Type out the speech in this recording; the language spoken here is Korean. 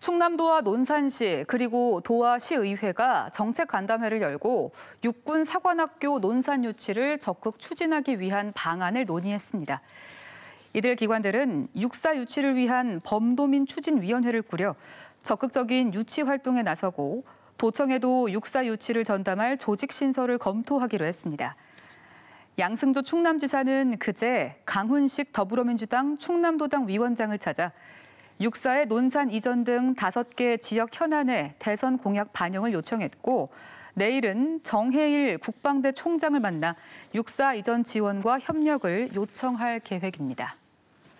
충남도와 논산시 그리고 도와시의회가 정책 간담회를 열고 육군 사관학교 논산 유치를 적극 추진하기 위한 방안을 논의했습니다. 이들 기관들은 육사 유치를 위한 범도민 추진위원회를 꾸려 적극적인 유치 활동에 나서고 도청에도 육사 유치를 전담할 조직 신설을 검토하기로 했습니다. 양승조 충남지사는 그제 강훈식 더불어민주당 충남도당 위원장을 찾아 육사의 논산 이전 등 다섯 개 지역 현안에 대선 공약 반영을 요청했고 내일은 정해일 국방대 총장을 만나 육사 이전 지원과 협력을 요청할 계획입니다.